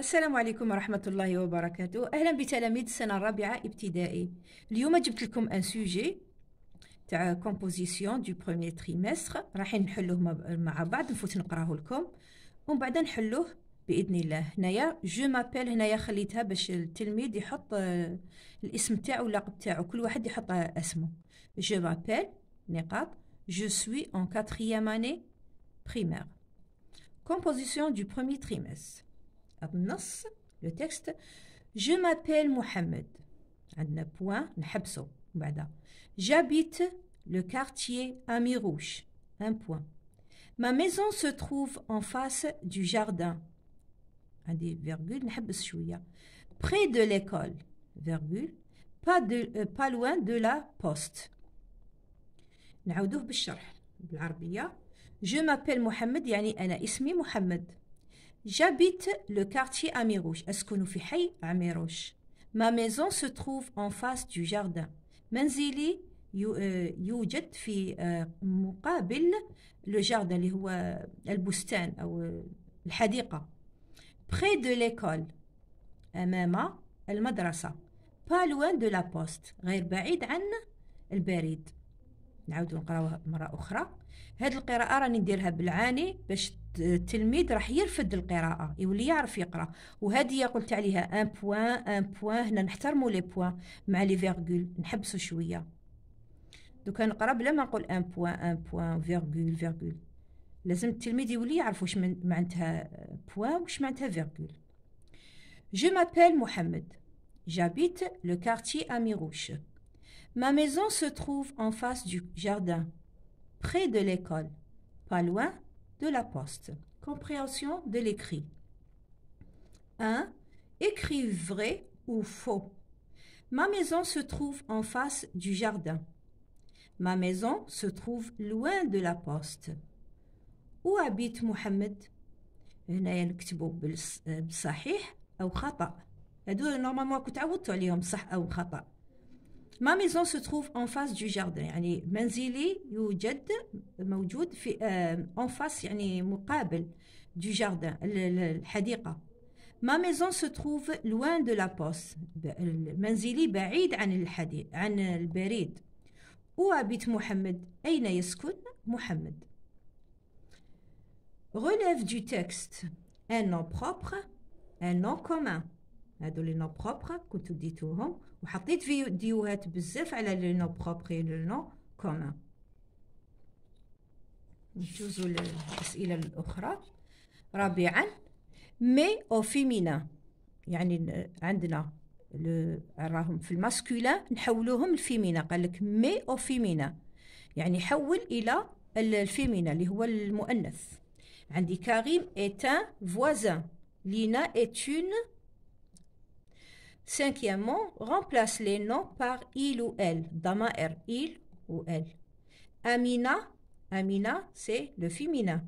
السلام عليكم ورحمة الله وبركاته أهلا بتلاميذ السنة الرابعة ابتدائي اليوم جبت لكم أن سوجي تاع كومبوزيسيون دو بروميي تريمستر راح نحلوه مع بعض نفوت نقراه لكم ومن بعد نحلوه باذن الله هنايا جو مابيل هنايا خليتها باش التلميذ يحط آه، الاسم تاعو اللقب تاعو كل واحد يحط اسمه جو مابيل نقاط جو سوي اون كاتريام اني بريمير كومبوزيسيون دو بروميي تريمستر le texte. Je m'appelle Mohammed. Un point. M'bada. J'habite le quartier Ami Rouge. Un point. Ma maison se trouve en face du jardin. Un des virgules. Près de l'école. Virgule. Pas de euh, loin de la poste. Je m'appelle Mohammed. Signifie. Je m'appelle Mohammed. J'habite le quartier Amirouche. Amirouche. Ma maison se trouve en face du jardin. منزلي يوجد في مقابل لو جاردن اللي هو البستان أو الحديقة. Près de l'école. أمام المدرسة. Pas loin de la poste. غير بعيد عن البريد. نعاودو نقراوها مرة أخرى هاد القراءة راني نديرها بالعاني باش التلميذ راح يرفد القراءة يولي يعرف يقرا وهذه قلت عليها ان بوان ان بوان هنا نحترمو لي بوان مع لي فيغكول نحبسو شوية دوكا نقرا بلا ما نقول ان بوان ان بوان فيغكول فيغكول لازم التلميذ يولي يعرف واش معنتها بوان واش معنتها فيغكول جو مابيل محمد جابيت لو كارتي اميروش Ma maison se trouve en face du jardin, près de l'école, pas loin de la poste. Compréhension de l'écrit. 1. Écrit vrai ou faux. Ma maison se trouve en face du jardin. Ma maison se trouve loin de la poste. Où habite Mohamed Ma maison se trouve en face du jardin يعني منزلي يوجد موجود في en face يعني مقابل du jardin الحديقة Ma maison se trouve loin de la poste منزلي بعيد عن الحديق عن البريد Où habite Mohamed أين يسكن Mohamed Relève du texte un nom propre, un nom commun. هادو لي نو بروبر كنتو ديتوهم وحطيت فيديوهات بزاف على لي نو بروبر لو نو كومون نجوزو للاسئله الاخرى رابعا مي او فيمينا يعني عندنا راهم في الماسكولا نحولوهم الفيمينا قال لك مي او فيمينا يعني حول الى الفيمينا اللي هو المؤنث عندي كريم ايتان فوازان لينا ايتون Cinquièmement, remplace les noms par il ou elle. Damaer, il ou elle. Amina, Amina, c'est le féminin.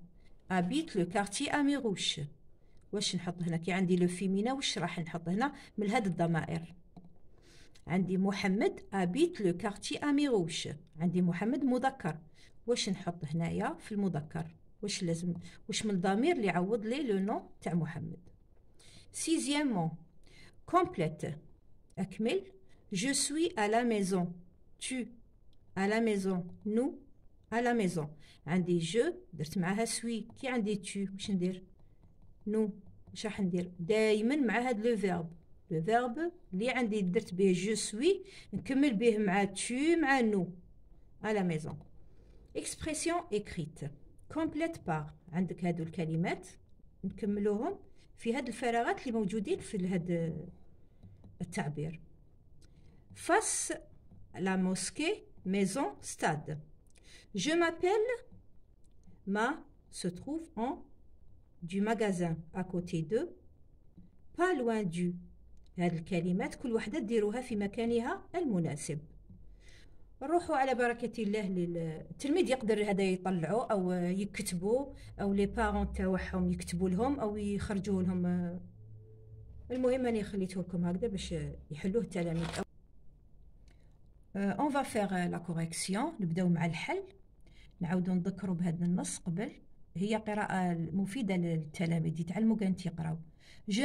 Habite le quartier Amirouche. واش نحط هنا كي عندي لو فيمينا واش راح نحط هنا من هاد الضمائر عندي محمد ابيت لو كارتي اميروش عندي محمد مذكر واش نحط هنايا في المذكر واش لازم واش من الضمير اللي يعوض لي لو نو تاع محمد سيزيامون complète. Akmil, je suis à la maison. Tu à la maison. Nous à la maison. عندي je, درت معها سوي كي عندي tu واش ندير Nous, واش راح ندير دائما مع هذا لو فيرب لو فيرب اللي عندي درت به je suis, نكمل به مع tu مع nous. à la maison expression écrite complète par عندك هذو الكلمات نكملوهم في هاد الفراغات اللي موجودين في هذا التعبير فاس لا موسكي ميزون ستاد je m'appelle ma se trouve en du magasin à côté de pas loin du هذه الكلمات كل وحده ديروها في مكانها المناسب نروحوا على بركة الله للتلميذ يقدر هذا يطلعوا أو يكتبوا أو لي بارون تاعهم يكتبوا لهم أو يخرجوا لهم آه، On va faire la correction Je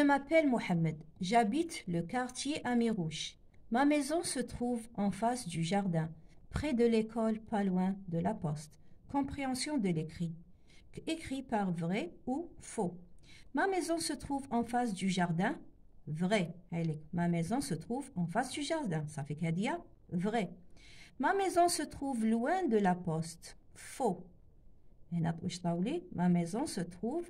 m'appelle Mohamed. J'habite le quartier Amirouche. Ma maison se trouve en face du jardin, près de l'école, pas loin de la poste. Compréhension de l'écrit. Écrit par vrai ou faux. Ma maison se trouve en face du jardin, vrai هلك ما maison se trouve en face du jardin صافي هادية ah, vrai ما maison se trouve loin de la poste faux هنا واش طاولي ما maison se trouve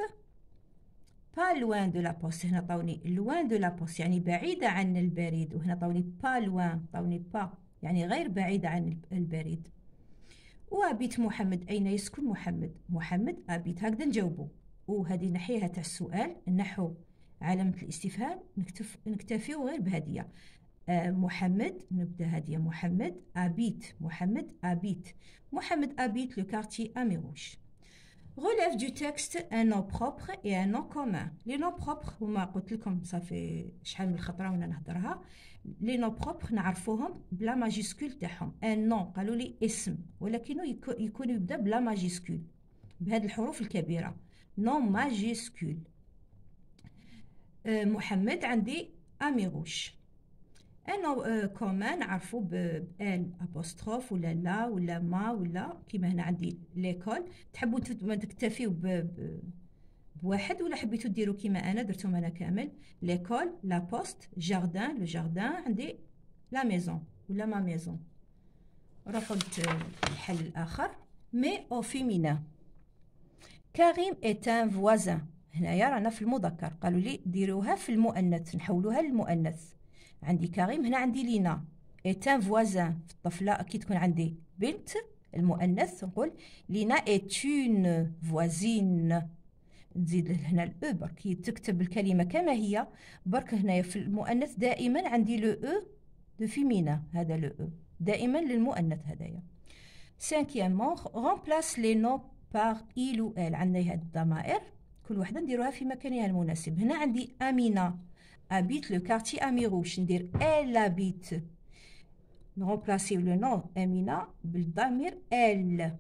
با لوان دو لابوست هنا طاوني لوان دو لابوست يعني بعيدة عن البريد وهنا طاوني با لوان طاوني با يعني غير بعيدة عن البريد وأبيت محمد أين يسكن محمد محمد أبيت هكذا نجاوبو وهذه ناحية تاع السؤال نحو علامة الاستفهام نكتف نكتفيو غير بهدية آه محمد نبدا هدية محمد أبيت محمد أبيت محمد أبيت لو كارتي أميروش غولاف دو تكست ان نو propre اي ان نو كومان لي نو propres هما قلت لكم صافي شحال من خطره وانا نهضرها لي نو بروبر نعرفوهم بلا ماجيسكول تاعهم ان نو قالوا لي اسم ولكنه يكون يبدا بلا ماجيسكول بهاد الحروف الكبيره نو ماجيسكول محمد عندي غوش انا آه، كومان عرفوا بال ابوستروف ولا لا ولا ما ولا كيما هنا عندي ليكول تحبوا تكتفيو بواحد ولا حبيتو ديرو كيما انا درتهم انا كامل ليكول لا بوست جاردان لو جاردان عندي لا ميزون ولا ما ميزون رفضت آه، الحل الاخر مي او فيمينا كريم est un هنايا رانا في المذكر قالوا لي ديروها في المؤنث نحولوها للمؤنث عندي كريم هنا عندي لينا ايتان فوازان في الطفله كي تكون عندي بنت المؤنث نقول لينا ايتون فوازين نزيد هنا الاو e، برك تكتب الكلمه كما هي برك هنايا في المؤنث دائما عندي لو او دو فيمينا هذا لو او e. دائما للمؤنث هذايا سانكيامون remplace لي نو par ايل ou ال عندنا هاد الضمائر كل وحده نديروها في مكانها المناسب هنا عندي امينه ابيت لو كارتي اميروش ندير ال ابيت نغومبلاسيو لو نو امينه بالضمير ال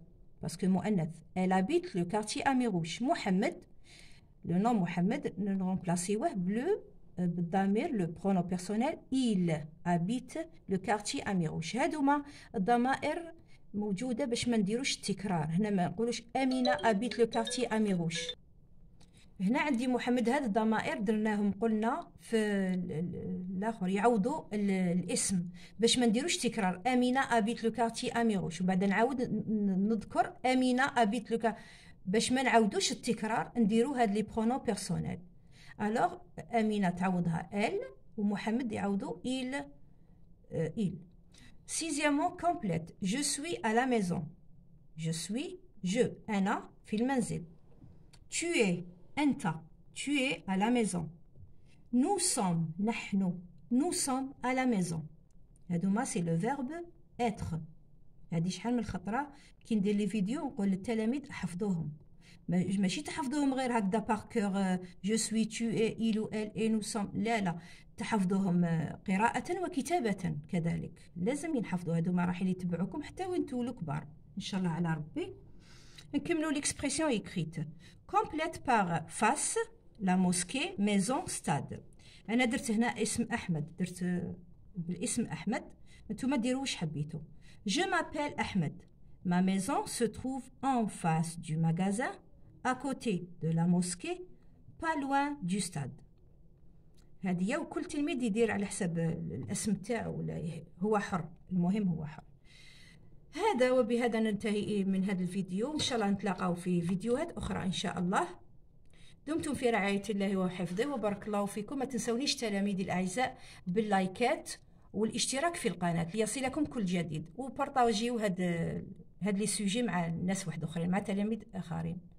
باسكو مؤنث ال ابيت لو كارتي اميروش محمد لو نو محمد نغومبلاسيوه بلو بالضمير لو برونو بيرسونيل ايل ابيت لو كارتي اميروش هادوما الضمائر موجوده باش ما نديروش التكرار هنا ما نقولوش امينه ابيت لو كارتي اميروش هنا عندي محمد هاد الضمائر درناهم قلنا في الاخر يعوضوا الاسم باش ما نديروش تكرار امينه ابيت لو كارتي اميروش وبعد نعاود نذكر امينه ابيت لو باش ما نعاودوش التكرار نديرو هاد لي برونو بيرسونيل الوغ امينه تعوضها ال ومحمد يعوضو ايل il آه، Sixièmement, كومبليت جو سوي ا لا ميزون جو سوي جو انا في المنزل Tu es أنت tu es à la maison nous sommes نحن nous sommes à la maison هادوما سي لو فيرب اتر هذه شحال من خطره كي ندير لي فيديو نقول للتلاميذ حفظوهم ماشي تحفظوهم غير هكذا باركور جو سوي تو اي ايل و ال اي نو سوم لا لا تحفظوهم آه، قراءة وكتابة كذلك لازم ينحفظوا هادو ما راح يتبعوكم حتى وين تولوا كبار ان شاء الله على ربي نكملوا ليكسبرسيون ايكريت كومبليت باغ فاس لا موسكي ميزون ستاد انا درت هنا اسم احمد درت بالاسم احمد نتوما ديروا واش حبيتو جو مابيل احمد ما ميزون سو تروف ان فاس دو ماغازان à côté de la mosquée pas loin du stade هذه وكل تلميذ يدير على حسب الاسم تاعو ولا هو حر المهم هو حر هذا وبهذا ننتهي من هذا الفيديو إن شاء الله نتلاقاو في فيديوهات أخرى إن شاء الله دمتم في رعاية الله وحفظه وبارك الله فيكم ما تنسونيش تلاميذي الأعزاء باللايكات والاشتراك في القناة ليصلكم كل جديد وبارطاجيو هاد هاد لي سوجي مع الناس واحد اخرين مع تلاميذ اخرين